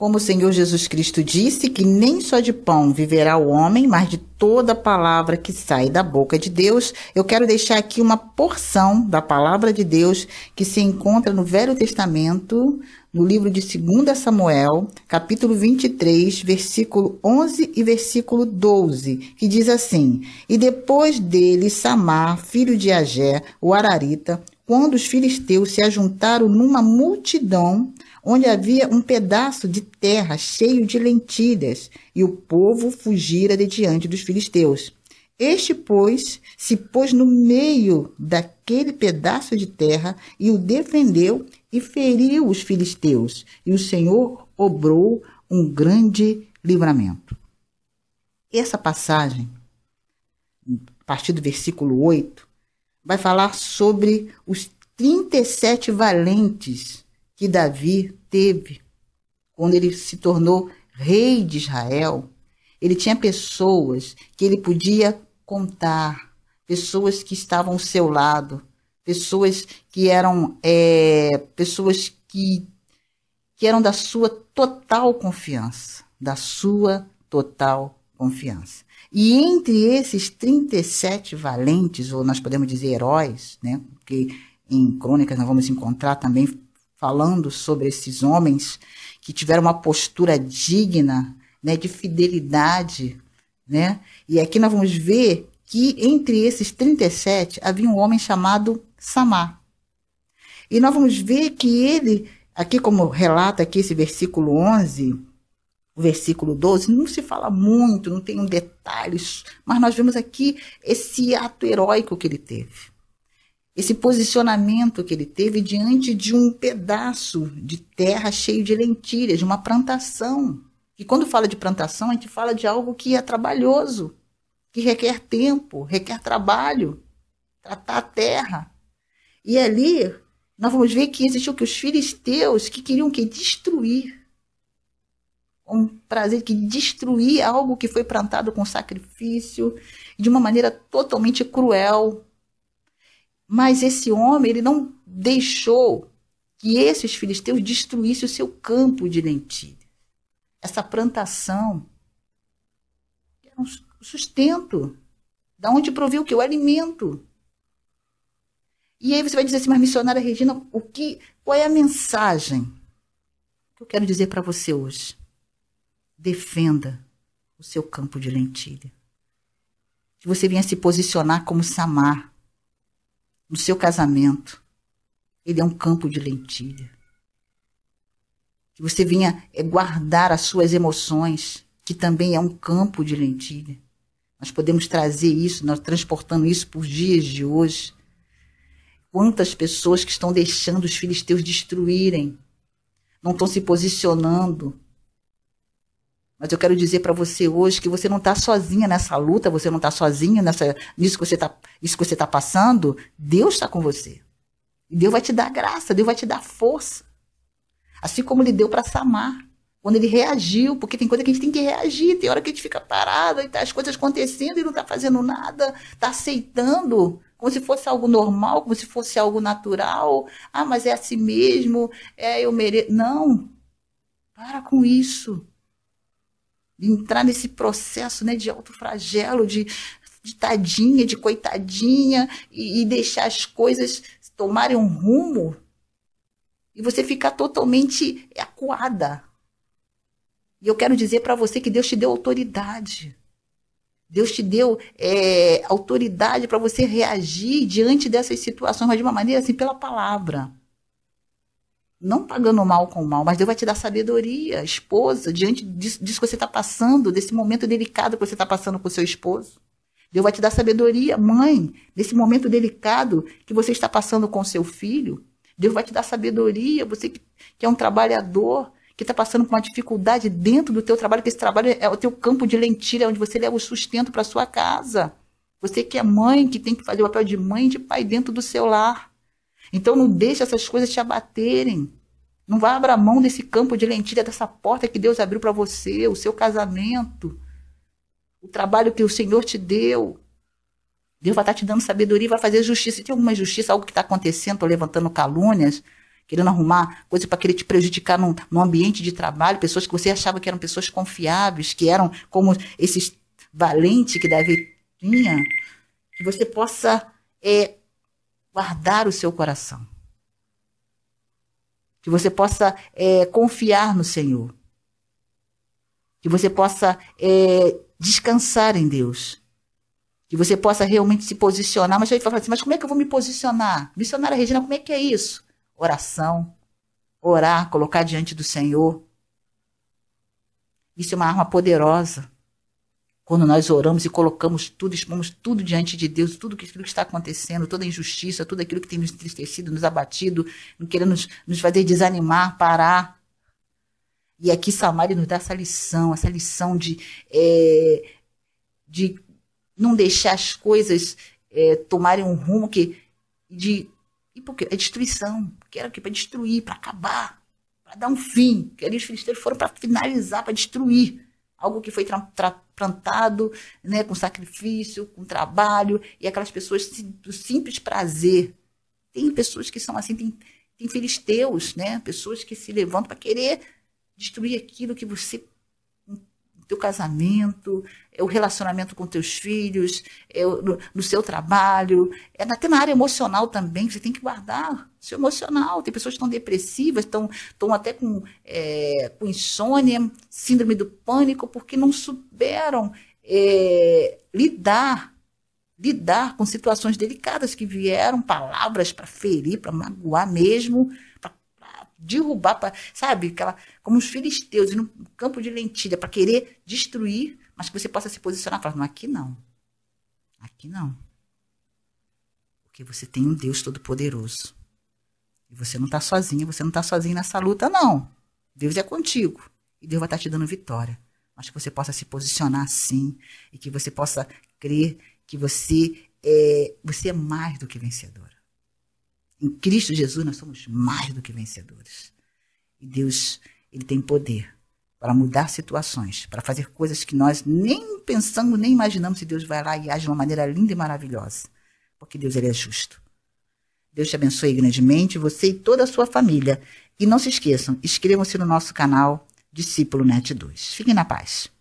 Como o Senhor Jesus Cristo disse que nem só de pão viverá o homem, mas de toda palavra que sai da boca de Deus, eu quero deixar aqui uma porção da palavra de Deus que se encontra no Velho Testamento, no livro de 2 Samuel, capítulo 23, versículo 11 e versículo 12, que diz assim: E depois dele, Samar, filho de Agé, o Ararita, quando os filisteus se ajuntaram numa multidão, onde havia um pedaço de terra cheio de lentilhas, e o povo fugira de diante dos filisteus. Este, pois, se pôs no meio daquele pedaço de terra e o defendeu e feriu os filisteus, e o Senhor obrou um grande livramento. Essa passagem, a partir do versículo 8, vai falar sobre os 37 valentes que Davi teve quando ele se tornou rei de Israel. Ele tinha pessoas que ele podia contar, pessoas que estavam ao seu lado, pessoas que eram é, pessoas que, que eram da sua total confiança, da sua total confiança. E entre esses 37 valentes, ou nós podemos dizer heróis, né, Porque em crônicas nós vamos encontrar também falando sobre esses homens que tiveram uma postura digna, né, de fidelidade, né? E aqui nós vamos ver que entre esses 37 havia um homem chamado Samar. E nós vamos ver que ele, aqui como relata aqui esse versículo 11, o versículo 12, não se fala muito, não tem um detalhes, mas nós vemos aqui esse ato heróico que ele teve esse posicionamento que ele teve diante de um pedaço de terra cheio de lentilhas, de uma plantação. E quando fala de plantação, a gente fala de algo que é trabalhoso, que requer tempo, requer trabalho, tratar a terra. E ali nós vamos ver que existiu que os filisteus que queriam que destruir um prazer que destruir algo que foi plantado com sacrifício de uma maneira totalmente cruel, mas esse homem, ele não deixou que esses filisteus destruíssem o seu campo de lentilhas. Essa plantação era é um sustento. Da onde proviu o que? O alimento. E aí você vai dizer assim, mas missionária Regina, o que, qual é a mensagem que eu quero dizer para você hoje? Defenda o seu campo de lentilha. Que você venha se posicionar como Samar, no seu casamento, ele é um campo de lentilha. Que você venha eh, guardar as suas emoções, que também é um campo de lentilha. Nós podemos trazer isso, nós transportando isso por dias de hoje. Quantas pessoas que estão deixando os filisteus destruírem, não estão se posicionando, mas eu quero dizer para você hoje que você não está sozinha nessa luta, você não está sozinho nessa, nisso que você está tá passando. Deus está com você. E Deus vai te dar graça, Deus vai te dar força. Assim como ele deu para Samar, quando ele reagiu, porque tem coisa que a gente tem que reagir, tem hora que a gente fica parado, e tá as coisas acontecendo e não está fazendo nada, está aceitando, como se fosse algo normal, como se fosse algo natural. Ah, mas é assim mesmo, é eu mereço. Não, para com isso entrar nesse processo né, de autofragelo, de, de tadinha, de coitadinha, e, e deixar as coisas tomarem um rumo, e você ficar totalmente acuada. E eu quero dizer para você que Deus te deu autoridade. Deus te deu é, autoridade para você reagir diante dessas situações, mas de uma maneira assim, pela palavra não pagando mal com mal, mas Deus vai te dar sabedoria, esposa, diante disso, disso que você está passando, desse momento delicado que você está passando com o seu esposo. Deus vai te dar sabedoria, mãe, nesse momento delicado que você está passando com o seu filho. Deus vai te dar sabedoria, você que, que é um trabalhador, que está passando por uma dificuldade dentro do teu trabalho, que esse trabalho é o teu campo de lentilha, onde você leva o sustento para sua casa. Você que é mãe, que tem que fazer o papel de mãe e de pai dentro do seu lar. Então não deixe essas coisas te abaterem. Não vá abrir mão desse campo de lentilha, dessa porta que Deus abriu para você, o seu casamento, o trabalho que o Senhor te deu. Deus vai estar tá te dando sabedoria e vai fazer justiça. Se tem alguma justiça, algo que está acontecendo, estou levantando calúnias, querendo arrumar coisa para querer te prejudicar no, ambiente de trabalho, pessoas que você achava que eram pessoas confiáveis, que eram como esses valentes que Davi tinha, que você possa é, guardar o seu coração. Que você possa é, confiar no Senhor. Que você possa é, descansar em Deus. Que você possa realmente se posicionar. Mas aí fala assim, mas como é que eu vou me posicionar? Missionária Regina, como é que é isso? Oração. Orar, colocar diante do Senhor. Isso é uma arma poderosa quando nós oramos e colocamos tudo, expomos tudo diante de Deus, tudo aquilo que está acontecendo, toda injustiça, tudo aquilo que tem nos entristecido, nos abatido, querendo nos, nos fazer desanimar, parar, e aqui Samari nos dá essa lição, essa lição de, é, de não deixar as coisas é, tomarem um rumo que de e porque é destruição, que era para destruir, para acabar, para dar um fim. Que ali os filisteus foram para finalizar, para destruir algo que foi plantado né, com sacrifício, com trabalho, e aquelas pessoas do simples prazer. Tem pessoas que são assim, tem, tem filisteus, né, pessoas que se levantam para querer destruir aquilo que você teu casamento, é o relacionamento com teus filhos, é no, no, seu trabalho, é até na área emocional também, que você tem que guardar seu emocional. Tem pessoas que estão depressivas, estão, estão até com, é, com insônia, síndrome do pânico, porque não souberam é, lidar lidar com situações delicadas que vieram, palavras para ferir, para magoar mesmo derrubar, pra, sabe? Aquela, como os filisteus, no campo de lentilha, para querer destruir, mas que você possa se posicionar e falar: não, aqui não. Aqui não. Porque você tem um Deus Todo-Poderoso. E você não está sozinha, você não está sozinho nessa luta, não. Deus é contigo. E Deus vai estar tá te dando vitória. Mas que você possa se posicionar assim. E que você possa crer que você é, você é mais do que vencedora. Em Cristo Jesus nós somos mais do que vencedores. E Deus, ele tem poder para mudar situações, para fazer coisas que nós nem pensamos, nem imaginamos se Deus vai lá e age de uma maneira linda e maravilhosa. Porque Deus ele é justo. Deus te abençoe grandemente, você e toda a sua família. E não se esqueçam, inscrevam-se no nosso canal Discípulo Net 2. Fiquem na paz.